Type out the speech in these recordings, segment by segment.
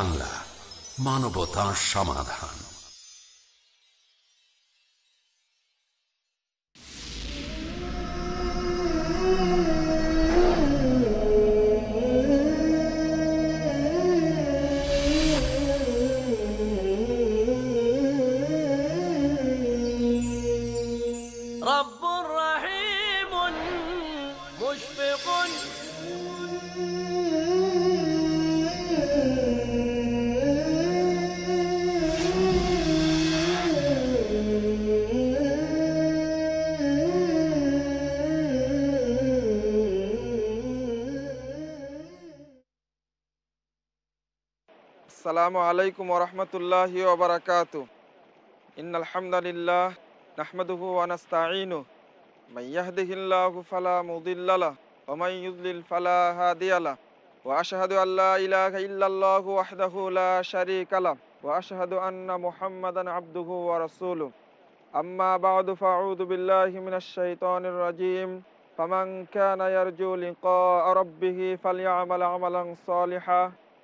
বাংলা মানবতা সমাধান আসসালামু আলাইকুম ওরহমতুল্লাহ ওবরাকাত ইন আলহামদুলিল্লাহ নাহমদুহু আনাস্তাইনু মাইয়াহদিহিল্লাহু ফালা মুদিল্লালা ওমাই ইউদ্লিল ফালা হাদিয়ালা وأشهد أن لا إله إلا الله وحده لا شريك له وأشهد أن محمدا عبده ورسوله أما بعد فأعوذ بالله من الشيطان الرجيم فمن كان يرجو لقاء ربه فليعمل عملا صالحا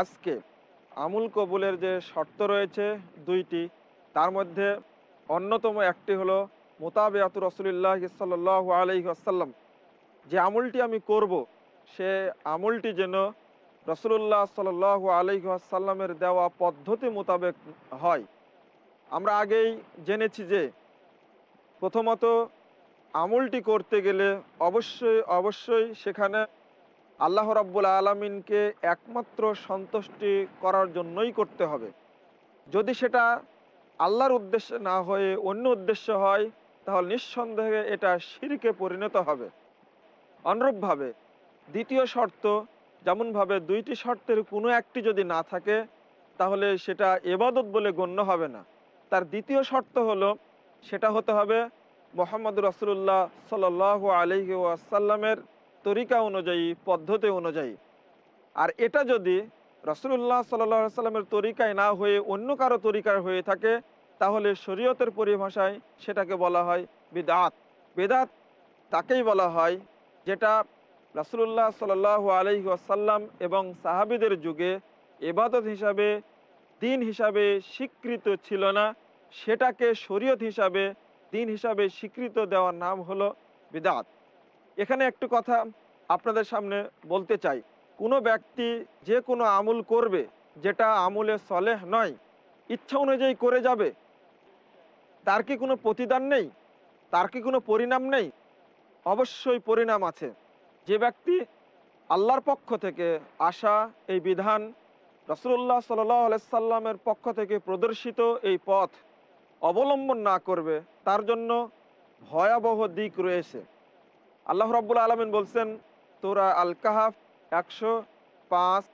আজকে আমুল কবুলের যে শর্ত রয়েছে দুইটি তার মধ্যে অন্যতম একটি হলো মোতাবেয়াতুর রসুলিল্লাহ সাল্লাহ আলহি আসাল্লাম যে আমুলটি আমি করব সে আমুলটি যেন রসুল্লাহ সাল আলহি আসাল্লামের দেওয়া পদ্ধতি মোতাবেক হয় আমরা আগেই জেনেছি যে প্রথমত আমুলটি করতে গেলে অবশ্যই অবশ্যই সেখানে আল্লাহ রাবুল আলমিনকে একমাত্র সন্তুষ্টি করার জন্যই করতে হবে যদি সেটা আল্লাহর উদ্দেশ্যে না হয়ে অন্য উদ্দেশ্য হয় তাহলে নিঃসন্দেহে এটা শিরকে পরিণত হবে অনুরূপভাবে দ্বিতীয় শর্ত যেমনভাবে দুইটি শর্তের কোনো একটি যদি না থাকে তাহলে সেটা এবাদত বলে গণ্য হবে না তার দ্বিতীয় শর্ত হলো সেটা হতে হবে মোহাম্মদ রসুল্লাহ সাল আলহি ওয়াসাল্লামের তরিকা অনুযায়ী পদ্ধতি অনুযায়ী আর এটা যদি রসুল্লাহ সাল্লা সাল্লামের তরিকায় না হয়ে অন্য কারো তরিকায় হয়ে থাকে তাহলে শরীয়তের পরিভাষায় সেটাকে বলা হয় বেদাত বেদাত তাকেই বলা হয় যেটা রসুল্লাহ সাল্লাহ আলহি আসাল্লাম এবং সাহাবিদের যুগে এবাদত হিসাবে দিন হিসাবে স্বীকৃত ছিল না সেটাকে শরীয়ত হিসাবে দিন হিসাবে স্বীকৃত দেওয়ার নাম হলো বিদাত এখানে একটু কথা আপনাদের সামনে বলতে চাই কোনো ব্যক্তি যে কোনো আমুল করবে যেটা আমুলে সলেহ নয় ইচ্ছা অনুযায়ী করে যাবে তার কি কোনো প্রতিদান নেই তার কি কোনো পরিণাম নেই অবশ্যই পরিণাম আছে যে ব্যক্তি আল্লাহর পক্ষ থেকে আসা এই বিধান রসুল্লাহ সাল্লামের পক্ষ থেকে প্রদর্শিত এই পথ অবলম্বন না করবে তার জন্য ভয়াবহ দিক রয়েছে আল্লাহ রব্বুল আলমিন বলছেন তোরা আল কাহাফ একশো পাঁচ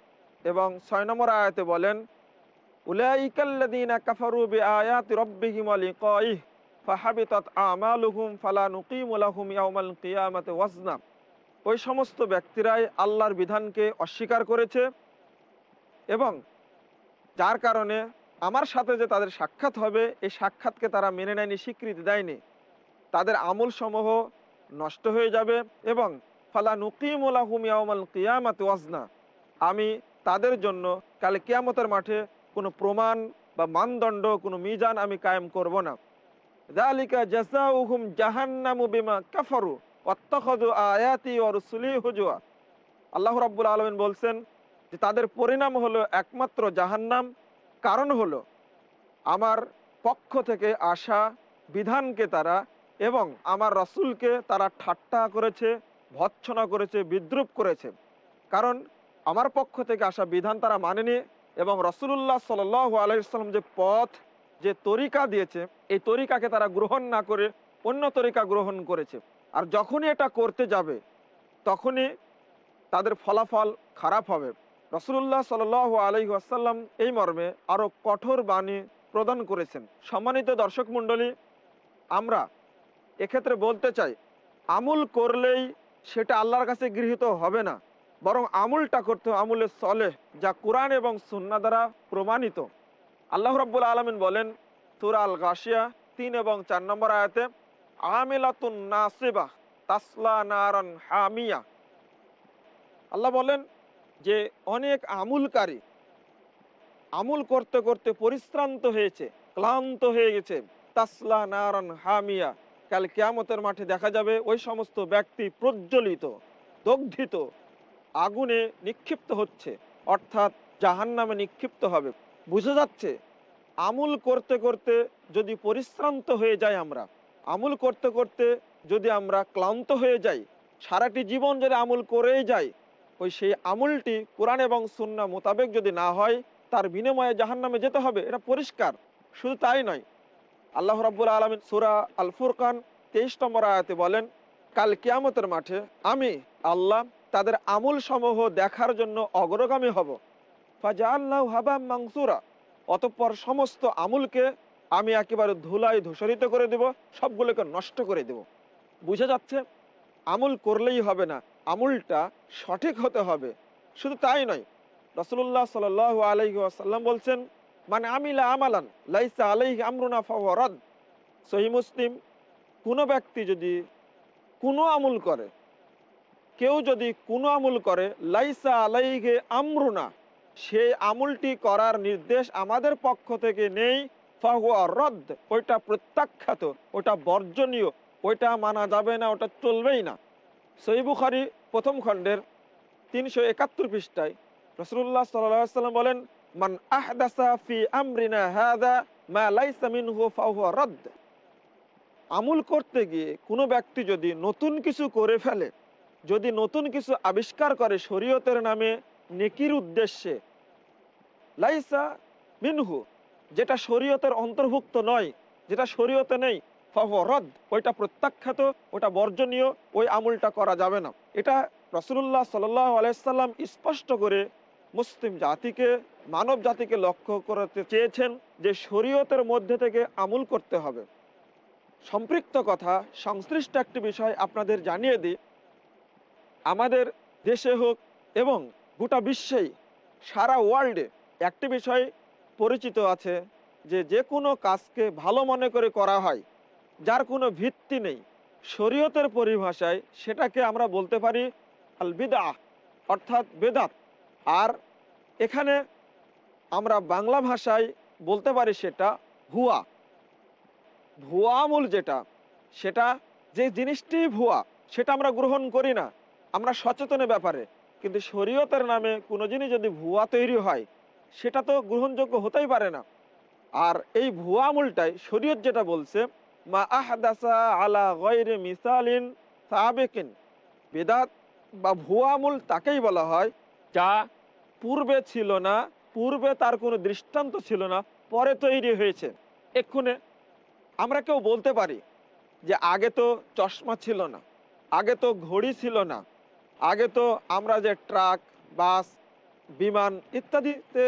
এবং ছয় নম্বর আয়াতে বলেন ফালা ওই সমস্ত ব্যক্তিরাই আল্লাহর বিধানকে অস্বীকার করেছে এবং যার কারণে আমার সাথে যে তাদের সাক্ষাৎ হবে এই সাক্ষাৎকে তারা মেনে নেয়নি স্বীকৃতি দেয়নি তাদের সমূহ নষ্ট হয়ে যাবে এবং ফালা নুকিমুলাহুমিয়াউমাল কিয়ামাত ওয়াজনা আমি তাদের জন্য কাল কিয়ামতের মাঠে কোনো প্রমাণ বা মানদণ্ড কোনো মিজান আমি কায়েম করব না দালিকা উহুম জাহান্নামু বিমা কাফারু অত্তখজু আয়াতি ও সুলি হুজুয়া আল্লাহ রাব্বুল আলমিন বলছেন যে তাদের পরিণাম হলো একমাত্র জাহান্নাম কারণ হলো আমার পক্ষ থেকে আসা বিধানকে তারা এবং আমার রাসুলকে তারা ঠাট্টা করেছে ভৎসনা করেছে বিদ্রুপ করেছে কারণ আমার পক্ষ থেকে আসা বিধান তারা মানেনি এবং রসুল্লাহ সাল আলাইসাল্লাম যে পথ যে তরিকা দিয়েছে এই তরিকাকে তারা গ্রহণ না করে অন্য তরিকা গ্রহণ করেছে আর যখনই এটা করতে যাবে তখনই তাদের ফলাফল খারাপ হবে রসুল্লাহ সাল আলহি আসাল্লাম এই মর্মে আরও কঠোর বাণী প্রদান করেছেন সম্মানিত দর্শক মণ্ডলী আমরা এক্ষেত্রে বলতে চাই আমুল করলেই সেটা আল্লাহর কাছে গৃহীত হবে না বরং আমুলটা করতে হবে আমুলের সলে যা কোরআন এবং সুন্না দ্বারা প্রমাণিত আল্লাহ রব্বুল আলমিন বলেন সুরা আল গাশিয়া তিন এবং চার নম্বর আয়াতে আমিলাতুন নাসিবা তাসলা নারান হামিয়া আল্লাহ বলেন যে অনেক আমুলকারী আমুল করতে করতে পরিশ্রান্ত হয়েছে ক্লান্ত হয়ে গেছে তাসলা নারান হামিয়া কাল কেয়ামতের মাঠে দেখা যাবে ওই সমস্ত ব্যক্তি প্রজ্বলিত দগ্ধিত আগুনে নিক্ষিপ্ত হচ্ছে অর্থাৎ জাহান নামে নিক্ষিপ্ত হবে বুঝে যাচ্ছে আমুল করতে করতে যদি পরিশ্রান্ত হয়ে যাই আমরা আমুল করতে করতে যদি আমরা ক্লান্ত হয়ে যাই সারাটি জীবন যদি আমুল করেই যাই ওই সেই আমুলটি কোরআন এবং সুন্না মোতাবেক যদি না হয় তার বিনিময়ে জাহান নামে যেতে হবে এটা পরিষ্কার শুধু তাই নয় আল্লাহ রাবুল আলমিন সুরা আল ফুরকান তেইশ নম্বর আয়াতে বলেন কাল কিয়ামতের মাঠে আমি আল্লাহ তাদের আমুল সমূহ দেখার জন্য অগ্রগামী হব ফাজা আল্লাহ হাবা মাংসুরা অতঃপর সমস্ত আমুলকে আমি একেবারে ধুলাই ধূসরিত করে দেব সবগুলোকে নষ্ট করে দেব বুঝা যাচ্ছে আমুল করলেই হবে না আমুলটা সঠিক হতে হবে শুধু তাই নয় রসুল্লাহ সাল আলহি আসাল্লাম বলছেন মানে আমিলা আমালান লাইসা আলাইহ আমরুনা ফাওয়ারাদ সহি মুসলিম কোনো ব্যক্তি যদি কোনো আমুল করে কেউ যদি কোনো আমুল করে লাইসা আলাইহে আমরুনা সেই আমুলটি করার নির্দেশ আমাদের পক্ষ থেকে নেই ফাহুয়া রদ ওইটা প্রত্যাখ্যাত ওটা বর্জনীয় ওইটা মানা যাবে না ওটা চলবেই না বুখারি প্রথম খণ্ডের তিনশো একাত্তর পৃষ্ঠায় রসুল্লাহ সাল্লাম বলেন মান আহদাসা ফি আমরিনা হাদা মা লাইসা মিনহু ফাহুয়া রদ্দ আমল করতে গিয়ে কোনো ব্যক্তি যদি নতুন কিছু করে ফেলে যদি নতুন কিছু আবিষ্কার করে শরীয়তের নামে নেকির উদ্দেশ্যে লাইসা মিনহু যেটা শরীয়তের অন্তর্ভুক্ত নয় যেটা শরীয়তে নেই ফহরদ ওইটা প্রত্যাখ্যাত ওটা বর্জনীয় ওই আমুলটা করা যাবে না এটা রসুল্লাহ সাল্লাম স্পষ্ট করে মুসলিম জাতিকে মানব জাতিকে লক্ষ্য করাতে চেয়েছেন যে শরীয়তের মধ্যে থেকে আমূল করতে হবে সম্পৃক্ত কথা সংশ্লিষ্ট একটি বিষয় আপনাদের জানিয়ে দিই আমাদের দেশে হোক এবং গোটা বিশ্বেই সারা ওয়ার্ল্ডে একটি বিষয় পরিচিত আছে যে যে কোনো কাজকে ভালো মনে করে করা হয় যার কোনো ভিত্তি নেই শরীয়তের পরিভাষায় সেটাকে আমরা বলতে পারি আল বিদা অর্থাৎ বেদাত আর এখানে আমরা বাংলা ভাষায় বলতে পারি সেটা ভুয়া ভুয়া মূল যেটা সেটা যে জিনিসটি ভুয়া সেটা আমরা গ্রহণ করি না আমরা সচেতনের ব্যাপারে কিন্তু শরীয়তের নামে কোনো জিনিস যদি ভুয়া তৈরি হয় সেটা তো গ্রহণযোগ্য হতেই পারে না আর এই ভুয়া আমলটাই শরীয়ত যেটা বলছে মা আহদাসা আলা গৈরে মিসালিন সাবেকিন বেদাত বা ভুয়া আমল তাকেই বলা হয় যা পূর্বে ছিল না পূর্বে তার কোনো দৃষ্টান্ত ছিল না পরে তৈরি হয়েছে এক্ষুনে আমরা কেউ বলতে পারি যে আগে তো চশমা ছিল না আগে তো ঘড়ি ছিল না আগে তো আমরা যে ট্রাক বাস বিমান ইত্যাদিতে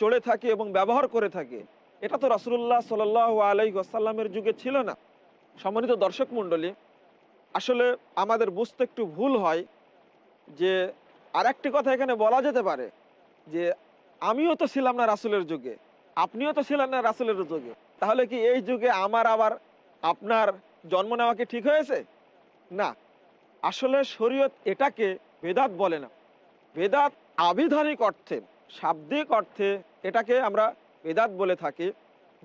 চড়ে থাকি এবং ব্যবহার করে থাকি এটা তো রাসুল্লাহ সাল আলাই আসাল্লামের যুগে ছিল না সম্মানিত দর্শক মণ্ডলী আসলে আমাদের বুঝতে একটু ভুল হয় যে আর একটি কথা এখানে বলা যেতে পারে যে আমিও তো ছিলাম না রাসুলের যুগে আপনিও তো ছিলেন না রাসুলের যুগে তাহলে কি এই যুগে আমার আবার আপনার জন্ম নেওয়া কি ঠিক হয়েছে না আসলে শরীয়ত এটাকে বেদাত বলে না বেদাত আবিধানিক অর্থে শাব্দিক অর্থে এটাকে আমরা বেদাত বলে থাকি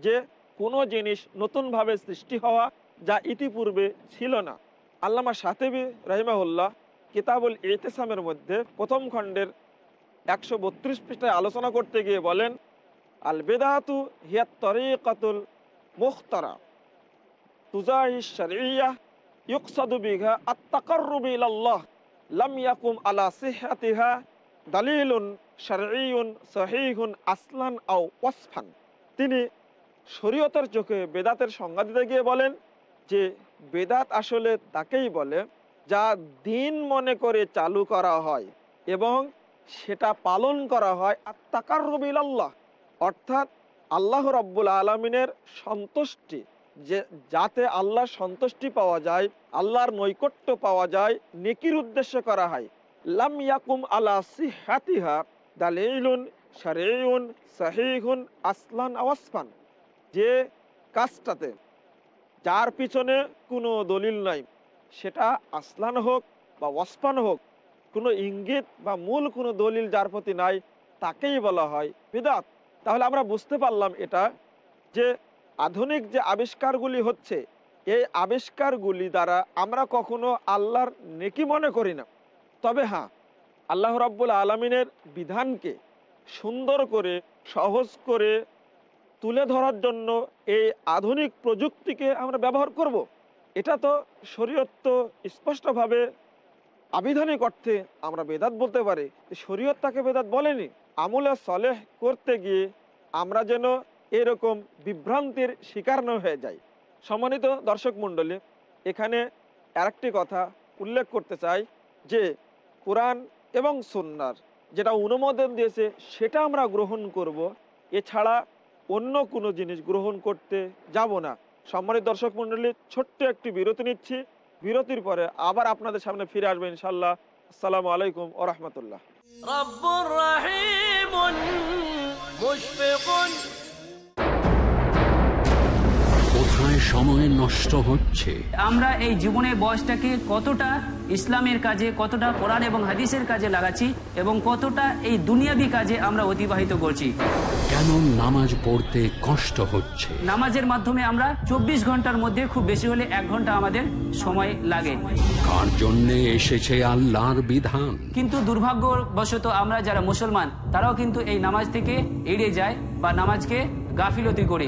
যে কোনো জিনিস নতুনভাবে সৃষ্টি হওয়া যা ইতিপূর্বে ছিল না আল্লামা সাতেবি রহিমাহুল্লাহ কিতাবুল ইতেসামের মধ্যে প্রথম খণ্ডের একশো বত্রিশ পৃষ্ঠায় আলোচনা করতে গিয়ে বলেন আল বেদাহাতু হিয়া তরিকাতুল মুখতারা আও ওয়াসফান তিনি শরীয়তের চোখে বেদাতের সংজ্ঞা দিতে গিয়ে বলেন যে বেদাত আসলে তাকেই বলে যা দিন মনে করে চালু করা হয় এবং সেটা পালন করা হয় আত্মাকার রবিল আল্লাহ অর্থাৎ আল্লাহ রব্বুল আলমিনের সন্তুষ্টি যে যাতে আল্লাহর সন্তুষ্টি পাওয়া যায় আল্লাহর নৈকট্য পাওয়া যায় নেকির উদ্দেশ্যে করা হয় লাম ইয়াকুম আলা সিহাতিহা দালেইলুন শারিউন সাহিহুন আসলান আওয়াসফান যে কাজটাতে যার পিছনে কোনো দলিল নাই সেটা আসলান হোক বা ওয়াসফান হোক কোনো ইঙ্গিত বা মূল কোনো দলিল যার প্রতি নাই তাকেই বলা হয় বিদাত তাহলে আমরা বুঝতে পারলাম এটা যে আধুনিক যে আবিষ্কারগুলি হচ্ছে এই আবিষ্কারগুলি দ্বারা আমরা কখনো আল্লাহর নেকি মনে করি না তবে হ্যাঁ আল্লাহ রাব্বুল আলমিনের বিধানকে সুন্দর করে সহজ করে তুলে ধরার জন্য এই আধুনিক প্রযুক্তিকে আমরা ব্যবহার করব। এটা তো শরীয়ত্ব স্পষ্টভাবে আবিধানিক অর্থে আমরা বেদাত বলতে পারি শরীয়ত তাকে বেদাত বলেনি আমুলে সলেহ করতে গিয়ে আমরা যেন এরকম বিভ্রান্তির শিকার না হয়ে যাই সম্মানিত দর্শক মণ্ডলী এখানে আরেকটি কথা উল্লেখ করতে চাই যে কোরআন এবং সুন্নার যেটা অনুমোদন দিয়েছে সেটা আমরা গ্রহণ করব এছাড়া অন্য কোনো জিনিস গ্রহণ করতে যাব না সম্মানিত দর্শক মণ্ডলী ছোট্ট একটি বিরতি নিচ্ছি বিরতির পরে আবার আপনাদের সামনে ফিরে আসবে ইনশাল্লাহ আসসালামু আলাইকুম ও রহমতুল্লাহ সময় নষ্ট হচ্ছে আমরা এই জীবনের বয়সটাকে কতটা ইসলামের কাজে কতটা কোরআন এবং হাদিসের কাজে লাগাচ্ছি এবং কতটা এই দুনিয়াবি কাজে আমরা অতিবাহিত করছি কেন নামাজ পড়তে কষ্ট হচ্ছে নামাজের মাধ্যমে আমরা ২৪ ঘন্টার মধ্যে খুব বেশি হলে এক ঘন্টা আমাদের সময় লাগে কার জন্য এসেছে আল্লাহর বিধান কিন্তু দুর্ভাগ্যবশত আমরা যারা মুসলমান তারাও কিন্তু এই নামাজ থেকে এড়িয়ে যায় বা নামাজকে গাফিলতি করে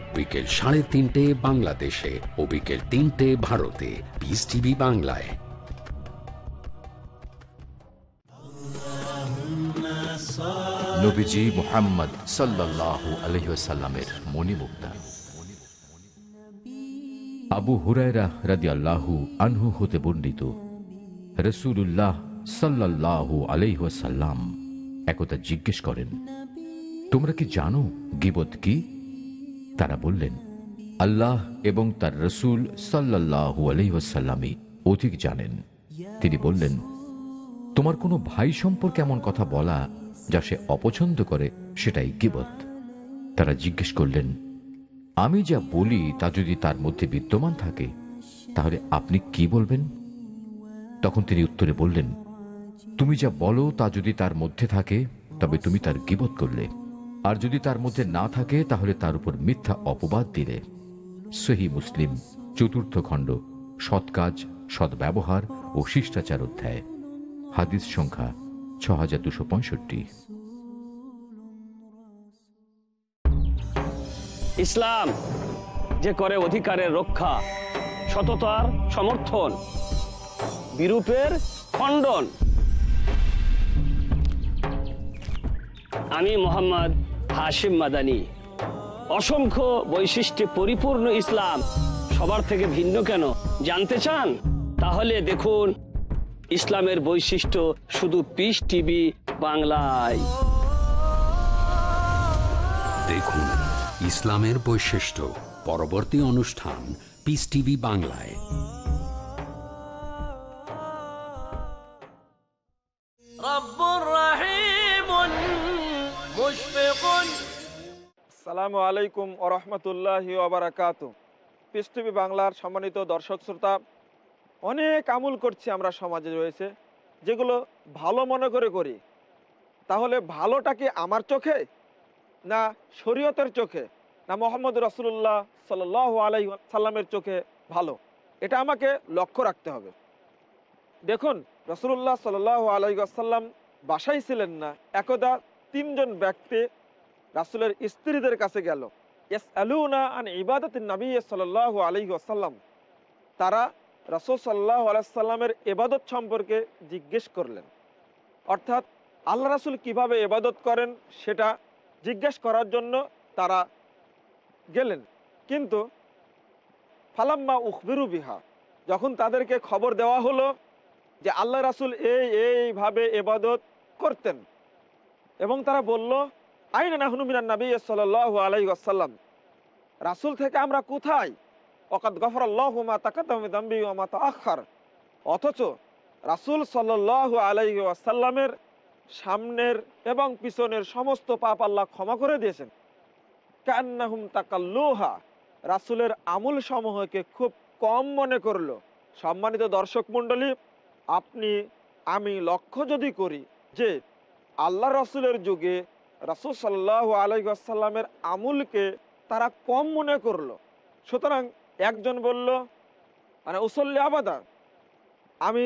বিকেল সাড়ে তিনটে বাংলাদেশে ও বিকেল তিনটে ভারতে পিস টিভি বাংলায় আবু আল্লাহু আনহু হতে বর্ণিত রসুল্লাহ সাল্লাহু আলহ্লাম একতা জিজ্ঞেস করেন তোমরা কি জানো গিবত কি তারা বললেন আল্লাহ এবং তার রসুল সাল্লাহু আলহ্লামই অধিক জানেন তিনি বললেন তোমার কোনো ভাই সম্পর্কে এমন কথা বলা যা সে অপছন্দ করে সেটাই গিবত তারা জিজ্ঞেস করলেন আমি যা বলি তা যদি তার মধ্যে বিদ্যমান থাকে তাহলে আপনি কি বলবেন তখন তিনি উত্তরে বললেন তুমি যা বলো তা যদি তার মধ্যে থাকে তবে তুমি তার গিবত করলে আর যদি তার মধ্যে না থাকে তাহলে তার উপর মিথ্যা অপবাদ দিলে সহি মুসলিম চতুর্থ খণ্ড সৎ কাজ সদ্ব্যবহার ও শিষ্টাচার অধ্যায় হাদিস সংখ্যা ছ হাজার দুশো পঁয়ষট্টি ইসলাম যে করে অধিকারের রক্ষা সততার সমর্থন বিরূপের খণ্ডন আমি মোহাম্মদ হাশিম মাদানি অসংখ্য বৈশিষ্ট্যে পরিপূর্ণ ইসলাম সবার থেকে ভিন্ন কেন জানতে চান তাহলে দেখুন ইসলামের বৈশিষ্ট্য শুধু পিস টিভি বাংলায় দেখুন ইসলামের বৈশিষ্ট্য পরবর্তী অনুষ্ঠান পিস টিভি বাংলায় আসসালামু আলাইকুম ওরহমতুল্লাহ আবরাকাত পিস টিভি বাংলার সম্মানিত দর্শক শ্রোতা অনেক আমল করছি আমরা সমাজে রয়েছে যেগুলো ভালো মনে করে করি তাহলে ভালোটা কি আমার চোখে না শরীয়তের চোখে না মোহাম্মদ রসুল্লাহ সাল আলাই সাল্লামের চোখে ভালো এটা আমাকে লক্ষ্য রাখতে হবে দেখুন রসুল্লাহ সাল আলাই আসাল্লাম বাসাই ছিলেন না একদা তিনজন ব্যক্তি রাসুলের স্ত্রীদের কাছে গেল এস আলুনা আন ইবাদত নবী সাল আলী আসাল্লাম তারা রাসুল সাল্লাহ আলাইসাল্লামের এবাদত সম্পর্কে জিজ্ঞেস করলেন অর্থাৎ আল্লাহ রাসুল কিভাবে এবাদত করেন সেটা জিজ্ঞেস করার জন্য তারা গেলেন কিন্তু ফালাম্মা উখবিরু বিহা যখন তাদেরকে খবর দেওয়া হলো যে আল্লাহ রাসুল এই এইভাবে এবাদত করতেন এবং তারা বলল আসাল্লাম রাসুল থেকে আমরা কোথায় মা অথচ রাসুল সাল্লাহ আলাই সামনের এবং পিছনের সমস্ত পাপ আল্লাহ ক্ষমা করে দিয়েছেন কান্নাহুম লোহা রাসুলের আমুল সমূহকে খুব কম মনে করলো সম্মানিত দর্শক মণ্ডলী আপনি আমি লক্ষ্য যদি করি যে আল্লাহ রসুলের যুগে রাসুল সাল্লাহ আলাইসাল্লামের আমুলকে তারা কম মনে করলো সুতরাং একজন বলল মানে উসল্লি আবাদা আমি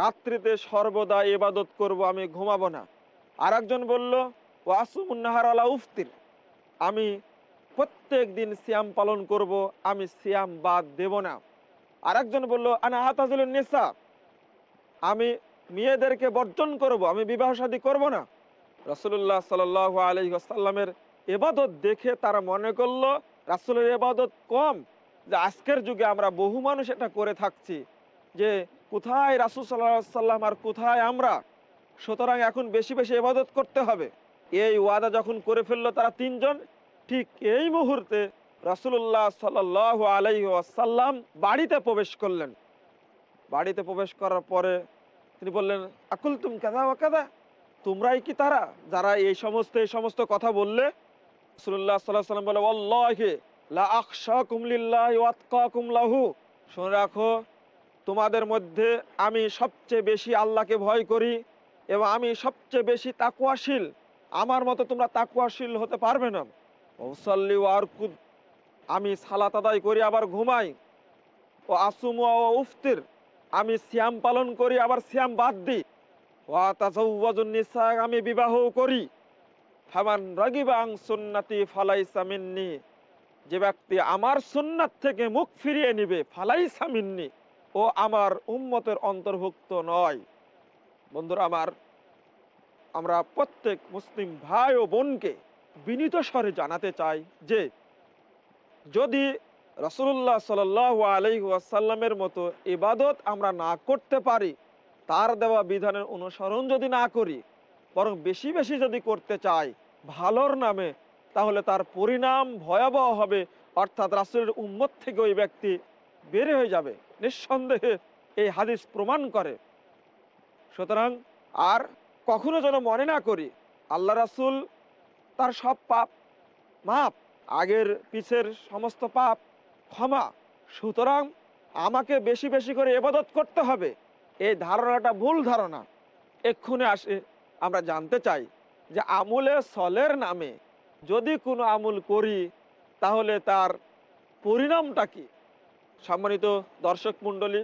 রাত্রিতে সর্বদা ইবাদত করব আমি ঘুমাবো না আর একজন বলল ও আসুমুন্নাহার আলা উফতির আমি প্রত্যেক দিন সিয়াম পালন করব আমি সিয়াম বাদ দেব না আর একজন বললো আনা আতাজুল নেশা আমি মেয়েদেরকে বর্জন করব আমি বিবাহ সাদী করবো না রসুল্লাহ সাল আলি আসাল্লামের এবাদত দেখে তারা মনে করলো রাসুলের এবাদত কম যে আজকের যুগে আমরা বহু মানুষ এটা করে থাকছি যে কোথায় রাসুল সাল্লাহ সাল্লাম আর কোথায় আমরা সুতরাং এখন বেশি বেশি এবাদত করতে হবে এই ওয়াদা যখন করে ফেললো তারা তিনজন ঠিক এই মুহূর্তে রাসুল্লাহ সাল আলাই আসাল্লাম বাড়িতে প্রবেশ করলেন বাড়িতে প্রবেশ করার পরে তিনি বললেন আকুল তুম কাদা কাদা তোমরাই কি তারা যারা এই সমস্ত এই সমস্ত কথা বললে শুনে রাখো তোমাদের মধ্যে আমি সবচেয়ে বেশি আল্লাহকে ভয় করি এবং আমি সবচেয়ে বেশি তাকুয়াশীল আমার মতো তোমরা তাকুয়াশীল হতে পারবে না ওসাল্লি আরকুদ আমি সালাত আদায় করি আবার ঘুমাই ও আসুমুয়া ও উফতির আমি শ্যাম পালন করি আবার শ্যাম বাদ দিই আমি বিবাহ করি যে ব্যক্তি আমার সুন্নাত থেকে মুখ ফিরিয়ে নিবে ফালাই সামিননি ও আমার উম্মতের অন্তর্ভুক্ত নয় বন্ধুরা আমার আমরা প্রত্যেক মুসলিম ভাই ও বোনকে বিনীত স্বরে জানাতে চাই যে যদি রসুল্লাহ সাল আলহি আসাল্লামের মতো ইবাদত আমরা না করতে পারি তার দেওয়া বিধানের অনুসরণ যদি না করি বরং বেশি বেশি যদি করতে চাই ভালোর নামে তাহলে তার পরিণাম ভয়াবহ হবে অর্থাৎ রাসুলের উম্মত থেকে ওই ব্যক্তি বের হয়ে যাবে নিঃসন্দেহে এই হাদিস প্রমাণ করে সুতরাং আর কখনো যেন মনে না করি আল্লাহ রাসুল তার সব পাপ মাপ আগের পিছের সমস্ত পাপ ক্ষমা সুতরাং আমাকে বেশি বেশি করে এবাদত করতে হবে এই ধারণাটা ভুল ধারণা এক্ষুনি আসে আমরা জানতে চাই যে আমুলে সলের নামে যদি কোনো আমুল করি তাহলে তার পরিণামটা কি সম্মানিত দর্শক মণ্ডলী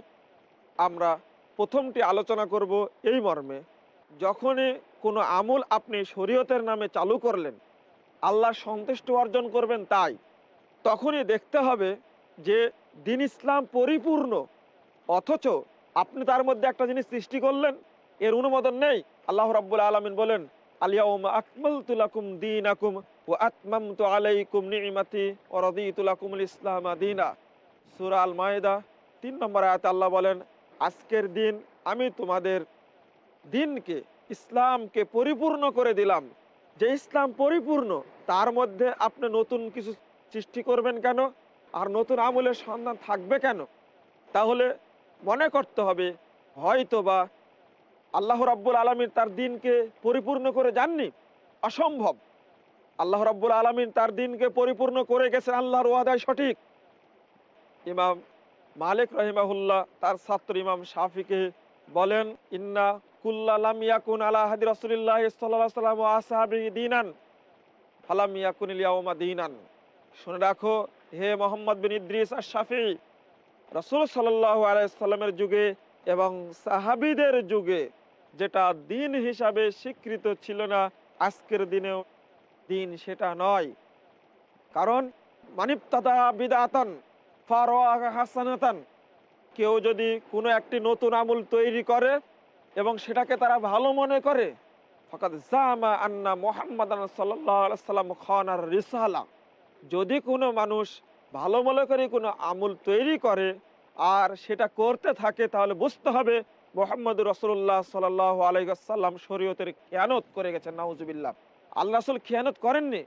আমরা প্রথমটি আলোচনা করব এই মর্মে যখনই কোনো আমুল আপনি শরীয়তের নামে চালু করলেন আল্লাহ সন্তুষ্ট অর্জন করবেন তাই তখনই দেখতে হবে যে দিন ইসলাম পরিপূর্ণ অথচ আপনি তার মধ্যে একটা জিনিস সৃষ্টি করলেন এর অনুমোদন নেই আল্লাহ রাবুল আলমিন বলেন ও আল মায়েদা তিন নম্বর আয়াত আল্লাহ বলেন আজকের দিন আমি তোমাদের দিনকে ইসলামকে পরিপূর্ণ করে দিলাম যে ইসলাম পরিপূর্ণ তার মধ্যে আপনি নতুন কিছু সৃষ্টি করবেন কেন আর নতুন আমলের সন্ধান থাকবে কেন তাহলে মনে করতে হবে হয়তো বা আল্লাহ রাব্বুল আলমিন তার দিনকে পরিপূর্ণ করে যাননি অসম্ভব আল্লাহ রাব্বুল আলমিন তার দিনকে পরিপূর্ণ করে গেছেন আল্লাহর ওয়াদায় সঠিক ইমাম মালিক রহিমাহুল্লাহ তার ছাত্র ইমাম শাফিকে বলেন ইন্না কুল্লালাম ইয়াকুন হাদি রসুলিল্লাহ সাল্লাম আসাহাবি দিনান ফালাম ইয়াকুন ইলিয়াউমা দিনান শুনে রাখো হে মোহাম্মদ বিন ইদ্রিস আর শাফি রসুল সাল্লাহ আলাইসাল্লামের যুগে এবং সাহাবিদের যুগে যেটা দিন হিসাবে স্বীকৃত ছিল না আজকের দিনেও দিন সেটা নয় কারণ মানিপ্তাদা বিদাতন ফারোয়া হাসানাতন কেউ যদি কোনো একটি নতুন আমুল তৈরি করে এবং সেটাকে তারা ভালো মনে করে ফকাত জামা আন্না মোহাম্মদ সাল্লাম খান আর রিসালা যদি কোনো মানুষ ভালো মনে করে কোনো আমুল তৈরি করে আর সেটা করতে থাকে তাহলে বুঝতে হবে মোহাম্মদ রসুল্লাহ সাল আলাইসাল্লাম শরীয়তের খেয়ানত করে গেছেন নাউজুবিল্লাহ আল্লাহ রসুল খেয়ানত করেননি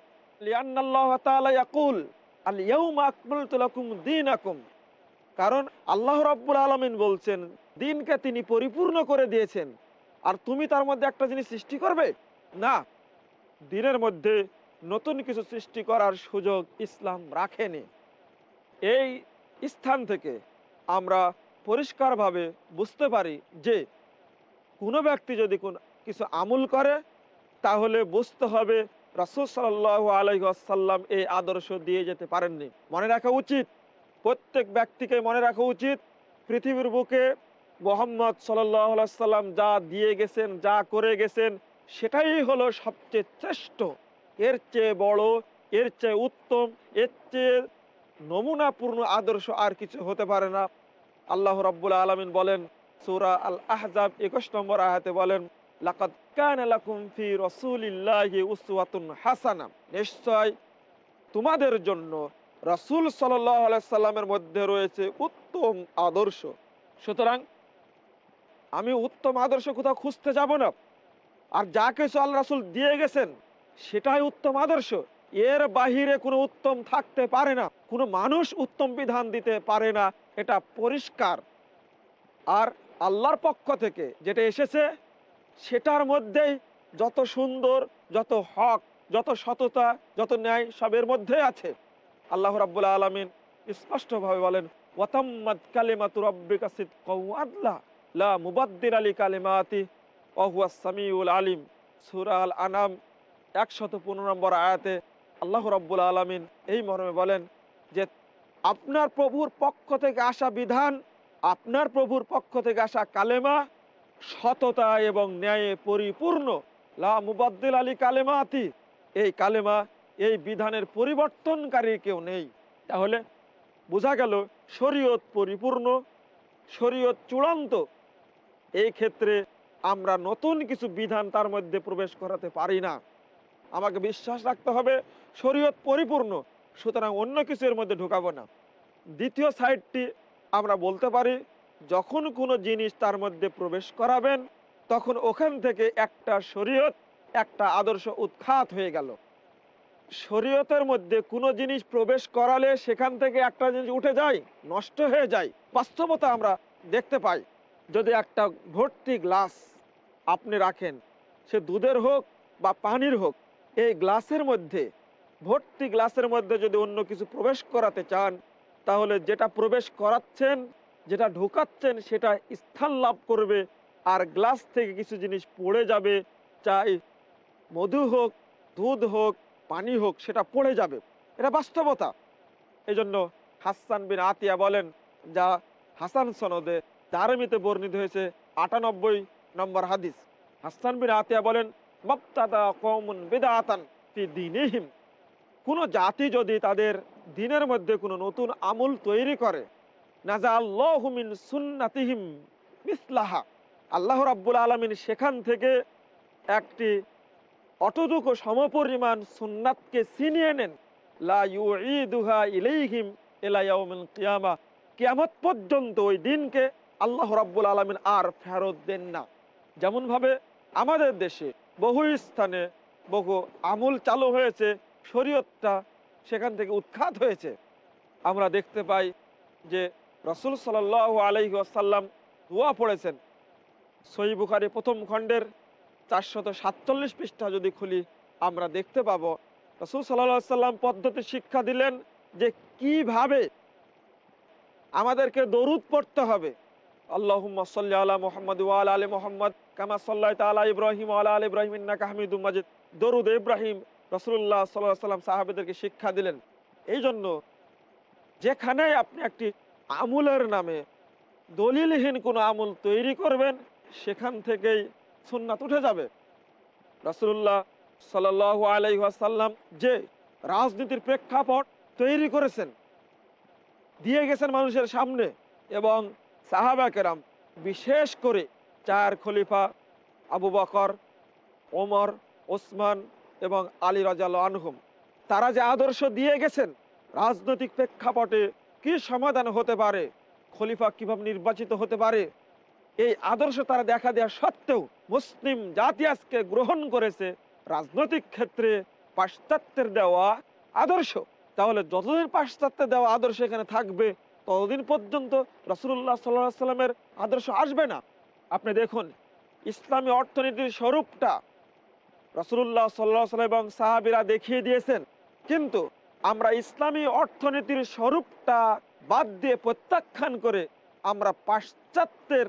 কারণ আল্লাহ রব্বুল আলমিন বলছেন দিনকে তিনি পরিপূর্ণ করে দিয়েছেন আর তুমি তার মধ্যে একটা জিনিস সৃষ্টি করবে না দিনের মধ্যে নতুন কিছু সৃষ্টি করার সুযোগ ইসলাম রাখেনি এই স্থান থেকে আমরা পরিষ্কারভাবে বুঝতে পারি যে কোনো ব্যক্তি যদি কোন কিছু আমুল করে তাহলে বুঝতে হবে রাসুল সাল্লাহ আলহাসাল্লাম এই আদর্শ দিয়ে যেতে পারেননি মনে রাখা উচিত প্রত্যেক ব্যক্তিকে মনে রাখা উচিত পৃথিবীর বুকে মোহাম্মদ সাল্লাম যা দিয়ে গেছেন যা করে গেছেন সেটাই হলো সবচেয়ে শ্রেষ্ঠ এর চেয়ে বড় এর চেয়ে উত্তম এর চেয়ে নমুনাপূর্ণ আদর্শ আর কিছু হতে পারে না আল্লাহ রব্বুল আলমিন বলেন সুরা আল আহজাব একুশ নম্বর আহাতে বলেন লাকাদ কান লাকুম ফি রাসূলিল্লাহি উসওয়াতুন হাসানা নিশ্চয় তোমাদের জন্য রসুল সাল্লাল্লাহু আলাইহি সাল্লামের মধ্যে রয়েছে উত্তম আদর্শ সুতরাং আমি উত্তম আদর্শ কোথাও খুঁজতে যাব না আর যা কিছু আল্লাহ রাসূল দিয়ে গেছেন সেটাই উত্তম আদর্শ এর বাহিরে কোনো উত্তম থাকতে পারে না কোনো মানুষ উত্তম বিধান দিতে পারে না এটা পরিষ্কার আর আল্লাহর পক্ষ থেকে যেটা এসেছে সেটার মধ্যেই যত সুন্দর যত হক যত সততা যত ন্যায় সবের মধ্যে আছে আল্লাহ রাবুল আলমিন স্পষ্টভাবে বলেন ওয়াতাম্মাদ কালিমা রব্বিকা আদলা লা মুবাদ্দিল আলী কালিমাতি ওয়া সামিউল আলিম সুরাল আনাম একশত পনেরো নম্বর আয়াতে আল্লাহ রব্বুল আলমিন এই মর্মে বলেন যে আপনার প্রভুর পক্ষ থেকে আসা বিধান আপনার প্রভুর পক্ষ থেকে আসা কালেমা সততা এবং ন্যায়ে পরিপূর্ণ লা মুবাদ্দিল আলী কালেমা আতি এই কালেমা এই বিধানের পরিবর্তনকারী কেউ নেই তাহলে বোঝা গেল শরীয়ত পরিপূর্ণ শরীয়ত চূড়ান্ত এই ক্ষেত্রে আমরা নতুন কিছু বিধান তার মধ্যে প্রবেশ করাতে পারি না আমাকে বিশ্বাস রাখতে হবে শরীয়ত পরিপূর্ণ সুতরাং অন্য কিছু এর মধ্যে ঢুকাবো না দ্বিতীয় সাইডটি আমরা বলতে পারি যখন কোনো জিনিস তার মধ্যে প্রবেশ করাবেন তখন ওখান থেকে একটা শরীয়ত একটা আদর্শ উৎখাত হয়ে গেল শরীয়তের মধ্যে কোনো জিনিস প্রবেশ করালে সেখান থেকে একটা জিনিস উঠে যায় নষ্ট হয়ে যায় বাস্তবতা আমরা দেখতে পাই যদি একটা ভর্তি গ্লাস আপনি রাখেন সে দুধের হোক বা পানির হোক এই গ্লাসের মধ্যে ভর্তি গ্লাসের মধ্যে যদি অন্য কিছু প্রবেশ করাতে চান তাহলে যেটা প্রবেশ করাচ্ছেন যেটা ঢোকাচ্ছেন সেটা স্থান লাভ করবে আর গ্লাস থেকে কিছু জিনিস পড়ে যাবে চাই মধু হোক দুধ হোক পানি হোক সেটা পড়ে যাবে এটা বাস্তবতা এজন্য হাসান বিন আতিয়া বলেন যা হাসান সনদে দারমিতে বর্ণিত হয়েছে আটানব্বই নম্বর হাদিস হাসান বিন আতিয়া বলেন মপ্তাদা কমন বেদা আতান কোনো জাতি যদি তাদের দিনের মধ্যে কোনো নতুন আমল তৈরি করে নাজা সুন্নাতিহিম আল্লাহ রাব্বুল আলমিন সেখান থেকে একটি অতটুকু সমপরিমাণ সুন্নাতকে ছিনিয়ে নেন লাহা কিয়ামা কিয়ামত পর্যন্ত ওই দিনকে আল্লাহ রাব্বুল আলমিন আর ফেরত দেন না যেমনভাবে আমাদের দেশে বহু স্থানে বহু আমল চালু হয়েছে শরীয়তটা সেখান থেকে উৎখাত হয়েছে আমরা দেখতে পাই যে রসুল সাল আলহি আসাল্লাম দোয়া পড়েছেন সহি বুখারি প্রথম খণ্ডের চারশত সাতচল্লিশ পৃষ্ঠা যদি খুলি আমরা দেখতে পাবো রসুল সাল্লা সাল্লাম পদ্ধতি শিক্ষা দিলেন যে কিভাবে আমাদেরকে দরুদ পড়তে হবে আল্লাহুম্মা সাল্লি আলা মোহাম্মদ ওয়াল আলী মোহাম্মদ কামা সাল্লাহ তালা ইব্রাহিম আলা আল ইব্রাহিম ইন্না কাহমিদুল মাজিদ দরুদ ইব্রাহিম রসুল্লাহ সাল্লাহ সাল্লাম সাহাবেদেরকে শিক্ষা দিলেন এই জন্য যেখানে আপনি একটি আমুলের নামে দলিলহীন কোনো আমুল তৈরি করবেন সেখান থেকেই সুন্নাত উঠে যাবে রসুল্লাহ সাল আলাই সাল্লাম যে রাজনীতির প্রেক্ষাপট তৈরি করেছেন দিয়ে গেছেন মানুষের সামনে এবং সাহাবাকেরাম বিশেষ করে চার খলিফা আবু বকর ওমর ওসমান এবং আলী রাজাল আনহুম তারা যে আদর্শ দিয়ে গেছেন রাজনৈতিক প্রেক্ষাপটে কি সমাধান হতে পারে খলিফা কীভাবে নির্বাচিত হতে পারে এই আদর্শ তারা দেখা দেওয়া সত্ত্বেও মুসলিম জাতি আজকে গ্রহণ করেছে রাজনৈতিক ক্ষেত্রে পাশ্চাত্যের দেওয়া আদর্শ তাহলে যতদিন পাশ্চাত্যের দেওয়া আদর্শ এখানে থাকবে ততদিন পর্যন্ত রসুল্লাহ সাল্লাহ সাল্লামের আদর্শ আসবে না আপনি দেখুন ইসলামী অর্থনীতির স্বরূপটা রসুল্লাহ সাল্লাহ সাল্লাম এবং সাহাবিরা দেখিয়ে দিয়েছেন কিন্তু আমরা ইসলামী অর্থনীতির স্বরূপটা বাদ দিয়ে প্রত্যাখ্যান করে আমরা পাশ্চাত্যের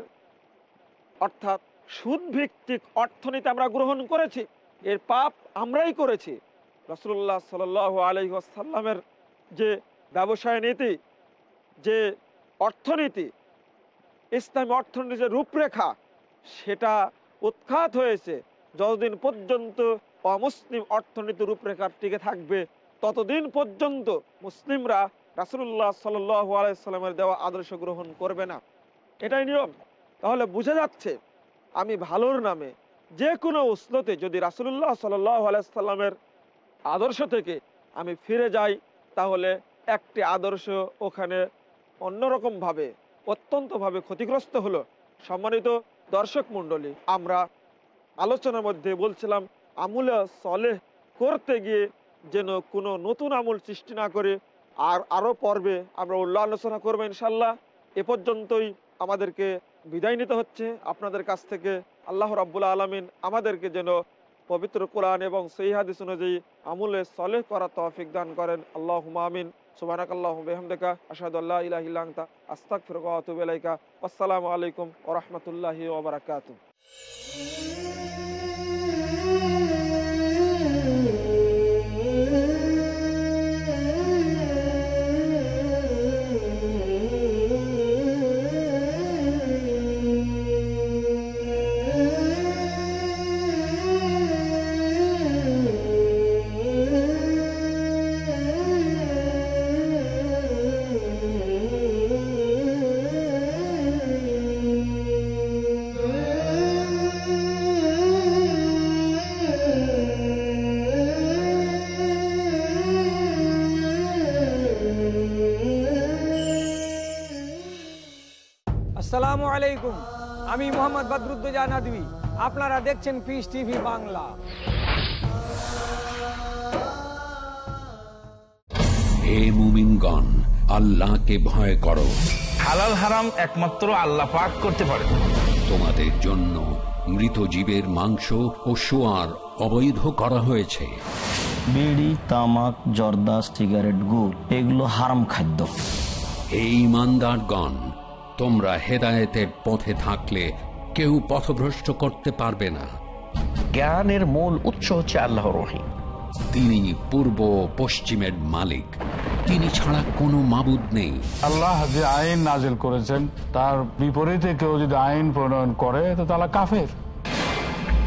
অর্থাৎ সুদভিত্তিক অর্থনীতি আমরা গ্রহণ করেছি এর পাপ আমরাই করেছি রসুল্লাহ সাল আসাল্লামের যে ব্যবসায় নীতি যে অর্থনীতি ইসলামী অর্থনীতির যে রূপরেখা সেটা উৎখাত হয়েছে যতদিন পর্যন্ত অমুসলিম অর্থনীতি রূপরেখার টিকে থাকবে ততদিন পর্যন্ত মুসলিমরা রাসুল্লাহ সাল্লাইসাল্লামের দেওয়া আদর্শ গ্রহণ করবে না এটাই নিয়ম তাহলে বুঝে যাচ্ছে আমি ভালোর নামে যে কোনো উষ্ণতে যদি রাসুল্লাহ সাল আলাইসাল্লামের আদর্শ থেকে আমি ফিরে যাই তাহলে একটি আদর্শ ওখানে অন্যরকমভাবে অত্যন্তভাবে ক্ষতিগ্রস্ত হলো সম্মানিত দর্শক মণ্ডলী আমরা আলোচনার মধ্যে বলছিলাম আমুল সলেহ করতে গিয়ে যেন কোনো নতুন আমুল সৃষ্টি না করে আর আরও পর্বে আমরা উল্লাহ আলোচনা করবো ইনশাল্লাহ এ পর্যন্তই আমাদেরকে বিদায় নিতে হচ্ছে আপনাদের কাছ থেকে আল্লাহ রাবুল্লা আলমিন আমাদেরকে যেন পবিত্র কোরআন এবং সেইহাদিস অনুযায়ী আমুলে সলেহ করা তহফিক দান করেন আল্লাহ আমিন সুবানাকাল্লাহমদেকা আসাদুল্লাহ ইংতা আস্তাক ফিরকাতুবাইকা আসসালামু আলাইকুম ওরহমতুল্লাহি ওবরাকাতু আলাইকুম আমি মোহাম্মদ বদরুদ্দোজা নাদবি আপনারা দেখছেন পিস টিভি বাংলা আল্লাহকে ভয় করো হালাল হারাম একমাত্র আল্লাহ পাক করতে পারে তোমাদের জন্য মৃত জীবের মাংস ও সোয়ার অবৈধ করা হয়েছে বিড়ি তামাক জর্দা সিগারেট গুড় এগুলো হারাম খাদ্য এই ইমানদারগণ তোমরা হেদায়েতের পথে থাকলে কেউ পথভ্রষ্ট করতে পারবে না জ্ঞানের মূল উৎস হচ্ছে আল্লাহ রহিম তিনি পূর্ব পশ্চিমের মালিক তিনি ছাড়া কোনো মাবুদ নেই আল্লাহ যে আইন নাজিল করেছেন তার বিপরীতে কেউ যদি আইন প্রণয়ন করে তো তারা কাফের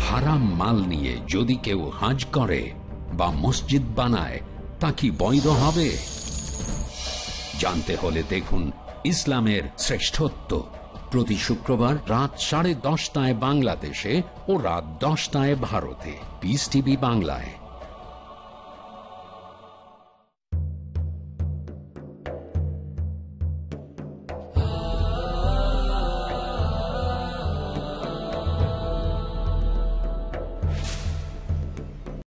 হারাম মাল নিয়ে যদি কেউ হাজ করে বা মসজিদ বানায় তা কি বৈধ হবে জানতে হলে দেখুন ইসলামের শ্রেষ্ঠত্ব প্রতি শুক্রবার রাত সাড়ে দশটায় বাংলাদেশে ও রাত দশটায় ভারতে পিস টিভি বাংলায়